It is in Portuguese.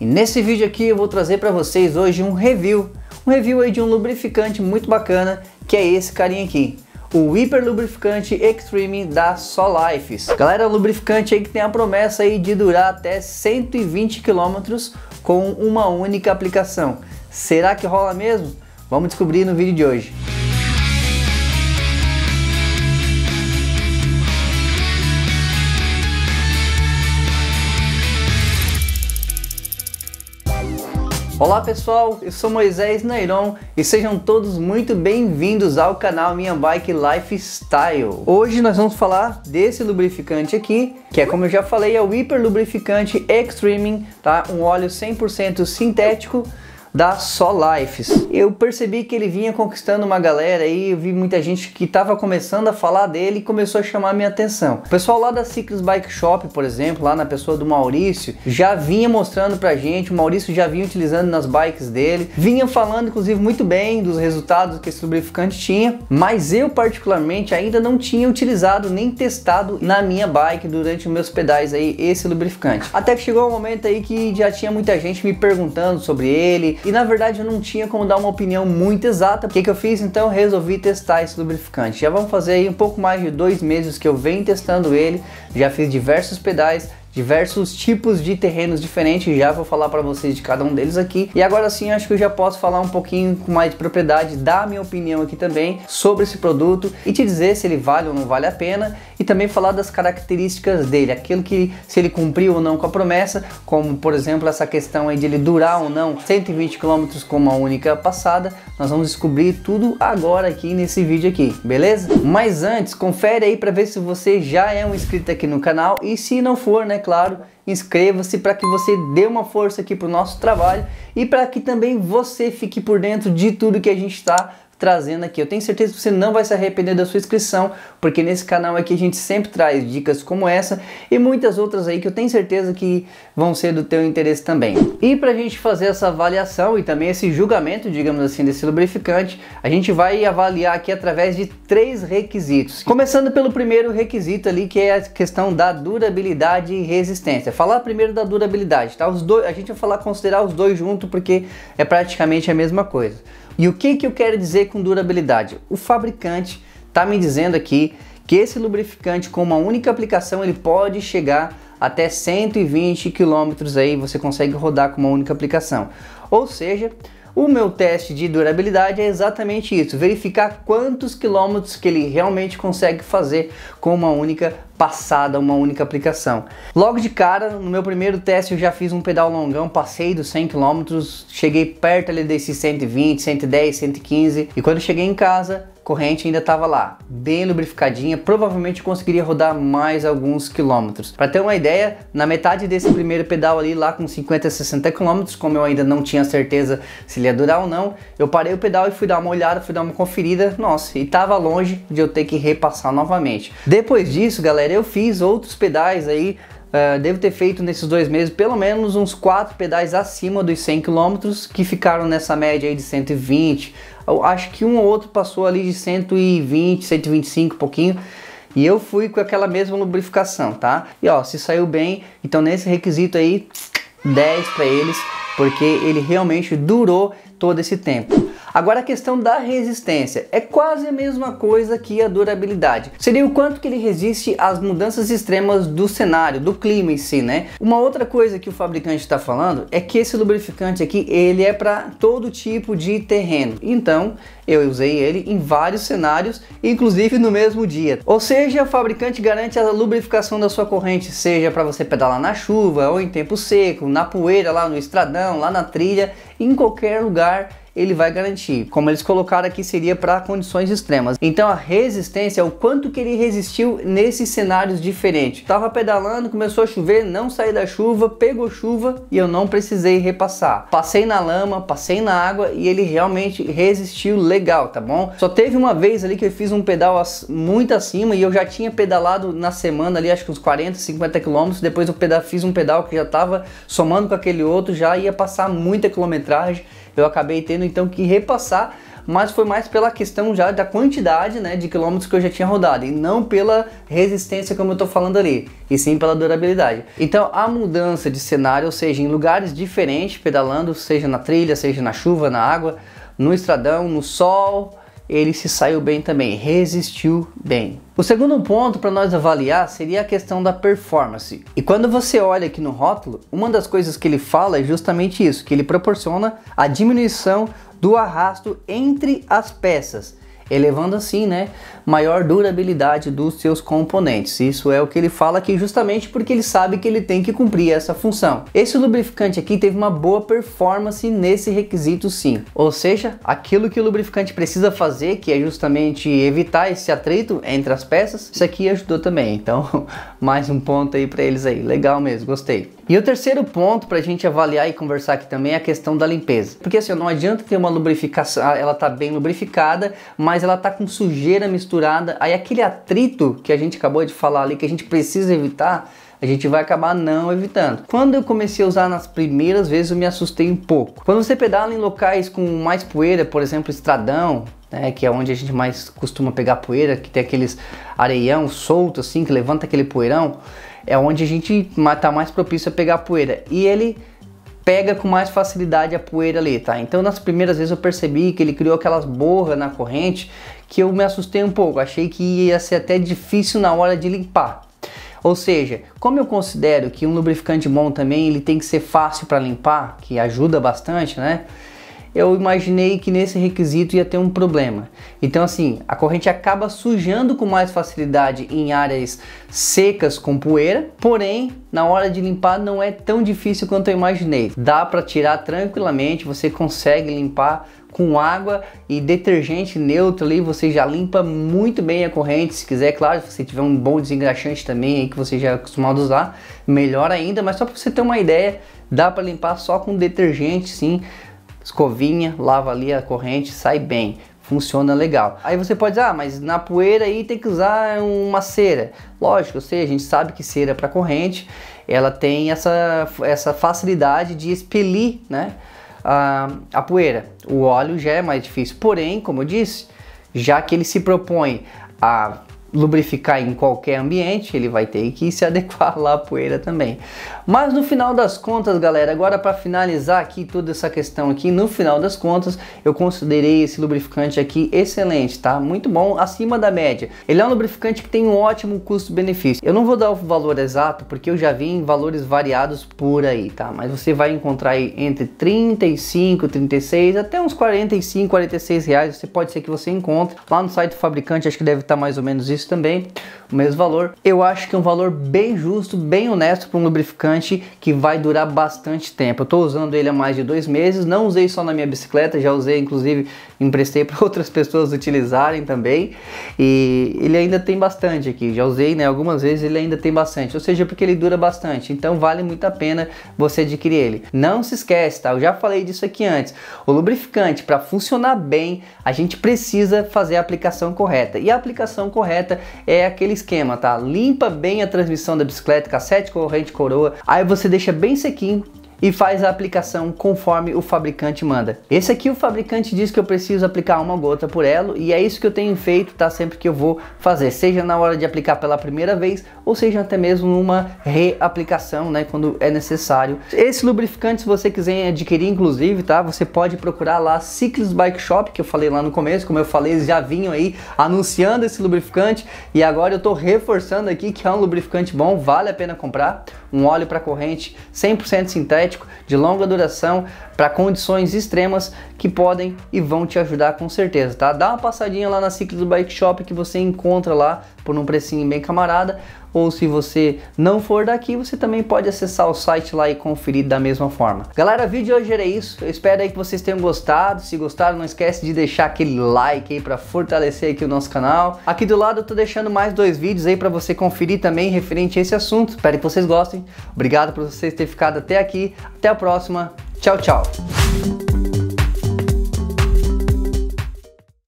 E nesse vídeo aqui eu vou trazer para vocês hoje um review, um review aí de um lubrificante muito bacana, que é esse carinha aqui, o Lubrificante Extreme da Solifes. Galera, lubrificante aí que tem a promessa aí de durar até 120 km com uma única aplicação. Será que rola mesmo? Vamos descobrir no vídeo de hoje. Olá pessoal, eu sou Moisés Nairon e sejam todos muito bem-vindos ao canal Minha Bike Lifestyle. Hoje nós vamos falar desse lubrificante aqui, que é como eu já falei, é o hiperlubrificante Extreme, tá? Um óleo 100% sintético da Só Lifes. Eu percebi que ele vinha conquistando uma galera e eu vi muita gente que estava começando a falar dele e começou a chamar minha atenção. O pessoal lá da Ciclos Bike Shop, por exemplo, lá na pessoa do Maurício, já vinha mostrando pra gente, o Maurício já vinha utilizando nas bikes dele, vinha falando inclusive muito bem dos resultados que esse lubrificante tinha, mas eu particularmente ainda não tinha utilizado nem testado na minha bike durante meus pedais aí esse lubrificante. Até que chegou um momento aí que já tinha muita gente me perguntando sobre ele, e na verdade eu não tinha como dar uma opinião muito exata. O que, que eu fiz? Então eu resolvi testar esse lubrificante. Já vamos fazer aí um pouco mais de dois meses que eu venho testando ele, já fiz diversos pedais, diversos tipos de terrenos diferentes, já vou falar para vocês de cada um deles aqui. E agora sim, acho que eu já posso falar um pouquinho com mais de propriedade, dar minha opinião aqui também sobre esse produto e te dizer se ele vale ou não vale a pena e também falar das características dele, aquilo que se ele cumpriu ou não com a promessa, como por exemplo essa questão aí de ele durar ou não 120 km com uma única passada. Nós vamos descobrir tudo agora aqui nesse vídeo aqui, beleza? Mas antes, confere aí para ver se você já é um inscrito aqui no canal e se não for, né, claro, inscreva-se para que você dê uma força aqui para o nosso trabalho e para que também você fique por dentro de tudo que a gente está trazendo aqui. Eu tenho certeza que você não vai se arrepender da sua inscrição, porque nesse canal aqui a gente sempre traz dicas como essa e muitas outras aí que eu tenho certeza que vão ser do teu interesse também. E para a gente fazer essa avaliação e também esse julgamento, digamos assim, desse lubrificante, a gente vai avaliar aqui através de três requisitos. Começando pelo primeiro requisito ali, que é a questão da durabilidade e resistência. Falar primeiro da durabilidade, tá? Os dois, a gente vai falar considerar os dois junto porque é praticamente a mesma coisa. E o que, que eu quero dizer com durabilidade? O fabricante está me dizendo aqui que esse lubrificante com uma única aplicação ele pode chegar até 120 km aí, você consegue rodar com uma única aplicação. Ou seja, o meu teste de durabilidade é exatamente isso, verificar quantos quilômetros que ele realmente consegue fazer com uma única passada, uma única aplicação. Logo de cara, no meu primeiro teste eu já fiz um pedal longão, passei dos 100 km, cheguei perto ali desses 120, 110, 115 e quando cheguei em casa corrente ainda estava lá, bem lubrificadinha, provavelmente conseguiria rodar mais alguns quilômetros. Para ter uma ideia, na metade desse primeiro pedal ali, lá com 50 a 60 quilômetros, como eu ainda não tinha certeza se ele ia durar ou não, eu parei o pedal e fui dar uma olhada, fui dar uma conferida, nossa, e tava longe de eu ter que repassar novamente. Depois disso, galera, eu fiz outros pedais aí Uh, devo ter feito nesses dois meses pelo menos uns 4 pedais acima dos 100 km, que ficaram nessa média aí de 120. Eu acho que um ou outro passou ali de 120, 125 pouquinho. E eu fui com aquela mesma lubrificação, tá? E ó, se saiu bem, então nesse requisito aí, 10 para eles, porque ele realmente durou todo esse tempo. Agora a questão da resistência é quase a mesma coisa que a durabilidade. Seria o quanto que ele resiste às mudanças extremas do cenário, do clima em si, né? Uma outra coisa que o fabricante está falando é que esse lubrificante aqui, ele é para todo tipo de terreno. Então, eu usei ele em vários cenários, inclusive no mesmo dia. Ou seja, o fabricante garante a lubrificação da sua corrente, seja para você pedalar na chuva ou em tempo seco, na poeira, lá no estradão, lá na trilha, em qualquer lugar ele vai garantir. Como eles colocaram aqui, seria para condições extremas. Então a resistência é o quanto que ele resistiu nesses cenários diferentes. Tava pedalando, começou a chover, não saí da chuva, pegou chuva e eu não precisei repassar. Passei na lama, passei na água e ele realmente resistiu legal, tá bom? Só teve uma vez ali que eu fiz um pedal muito acima e eu já tinha pedalado na semana ali, acho que uns 40, 50 quilômetros. Depois eu fiz um pedal que já tava somando com aquele outro, já ia passar muita quilometragem eu acabei tendo então que repassar mas foi mais pela questão já da quantidade né, de quilômetros que eu já tinha rodado e não pela resistência como eu estou falando ali, e sim pela durabilidade. Então a mudança de cenário, ou seja, em lugares diferentes pedalando, seja na trilha, seja na chuva, na água, no estradão, no sol, ele se saiu bem também, resistiu bem. O segundo ponto para nós avaliar seria a questão da performance. E quando você olha aqui no rótulo, uma das coisas que ele fala é justamente isso, que ele proporciona a diminuição do arrasto entre as peças elevando assim, né, maior durabilidade dos seus componentes. Isso é o que ele fala aqui justamente porque ele sabe que ele tem que cumprir essa função. Esse lubrificante aqui teve uma boa performance nesse requisito sim. Ou seja, aquilo que o lubrificante precisa fazer, que é justamente evitar esse atrito entre as peças, isso aqui ajudou também. Então, mais um ponto aí para eles aí. Legal mesmo, gostei. E o terceiro ponto para a gente avaliar e conversar aqui também é a questão da limpeza. Porque assim, não adianta ter uma lubrificação, ah, ela tá bem lubrificada, mas ela tá com sujeira misturada, aí aquele atrito que a gente acabou de falar ali, que a gente precisa evitar, a gente vai acabar não evitando. Quando eu comecei a usar nas primeiras vezes, eu me assustei um pouco. Quando você pedala em locais com mais poeira, por exemplo, estradão, né, que é onde a gente mais costuma pegar poeira, que tem aqueles areião solto assim, que levanta aquele poeirão, é onde a gente está mais propício a pegar a poeira. E ele pega com mais facilidade a poeira ali, tá? Então nas primeiras vezes eu percebi que ele criou aquelas borras na corrente que eu me assustei um pouco, achei que ia ser até difícil na hora de limpar. Ou seja, como eu considero que um lubrificante bom também ele tem que ser fácil para limpar, que ajuda bastante, né? eu imaginei que nesse requisito ia ter um problema. Então, assim, a corrente acaba sujando com mais facilidade em áreas secas com poeira, porém, na hora de limpar não é tão difícil quanto eu imaginei. Dá para tirar tranquilamente, você consegue limpar com água e detergente neutro ali, você já limpa muito bem a corrente, se quiser, claro, se você tiver um bom desengraxante também aí que você já é acostumado a usar, melhor ainda, mas só para você ter uma ideia, dá para limpar só com detergente sim, escovinha, lava ali a corrente, sai bem funciona legal. Aí você pode dizer, ah, mas na poeira aí tem que usar uma cera. Lógico, eu sei, a gente sabe que cera para corrente, ela tem essa, essa facilidade de expelir né, a, a poeira. O óleo já é mais difícil, porém, como eu disse, já que ele se propõe a lubrificar em qualquer ambiente, ele vai ter que se adequar lá à poeira também. Mas no final das contas, galera, agora para finalizar aqui toda essa questão aqui, no final das contas, eu considerei esse lubrificante aqui excelente, tá? Muito bom, acima da média. Ele é um lubrificante que tem um ótimo custo-benefício. Eu não vou dar o valor exato, porque eu já vi em valores variados por aí, tá? Mas você vai encontrar aí entre 35, 36, até uns 45, 46 reais, você pode ser que você encontre. Lá no site do fabricante, acho que deve estar mais ou menos isso também o mesmo valor. Eu acho que é um valor bem justo, bem honesto para um lubrificante que vai durar bastante tempo. Eu estou usando ele há mais de dois meses, não usei só na minha bicicleta, já usei inclusive, emprestei para outras pessoas utilizarem também. E ele ainda tem bastante aqui, já usei né, algumas vezes, ele ainda tem bastante, ou seja, porque ele dura bastante, então vale muito a pena você adquirir ele. Não se esquece, tá? Eu já falei disso aqui antes. O lubrificante, para funcionar bem, a gente precisa fazer a aplicação correta. E a aplicação correta é aquele esquema, tá? Limpa bem a transmissão da bicicleta, cassete, corrente, coroa, aí você deixa bem sequinho e faz a aplicação conforme o fabricante manda. Esse aqui o fabricante diz que eu preciso aplicar uma gota por elo e é isso que eu tenho feito, tá? Sempre que eu vou fazer, seja na hora de aplicar pela primeira vez ou seja até mesmo numa reaplicação, né? Quando é necessário. Esse lubrificante, se você quiser adquirir, inclusive, tá? Você pode procurar lá Ciclis Bike Shop, que eu falei lá no começo, como eu falei, eles já vinham aí anunciando esse lubrificante e agora eu tô reforçando aqui que é um lubrificante bom, vale a pena comprar. Um óleo para corrente 100% sintético de longa duração para condições extremas que podem e vão te ajudar com certeza, tá? Dá uma passadinha lá na Ciclo do Bike Shop que você encontra lá por um precinho bem camarada ou se você não for daqui, você também pode acessar o site lá e conferir da mesma forma. Galera, o vídeo de hoje era isso. Eu espero aí que vocês tenham gostado. Se gostaram, não esquece de deixar aquele like aí para fortalecer aqui o nosso canal. Aqui do lado eu tô deixando mais dois vídeos aí para você conferir também referente a esse assunto. Espero que vocês gostem. Obrigado por vocês terem ficado até aqui. Até a próxima. Tchau, tchau.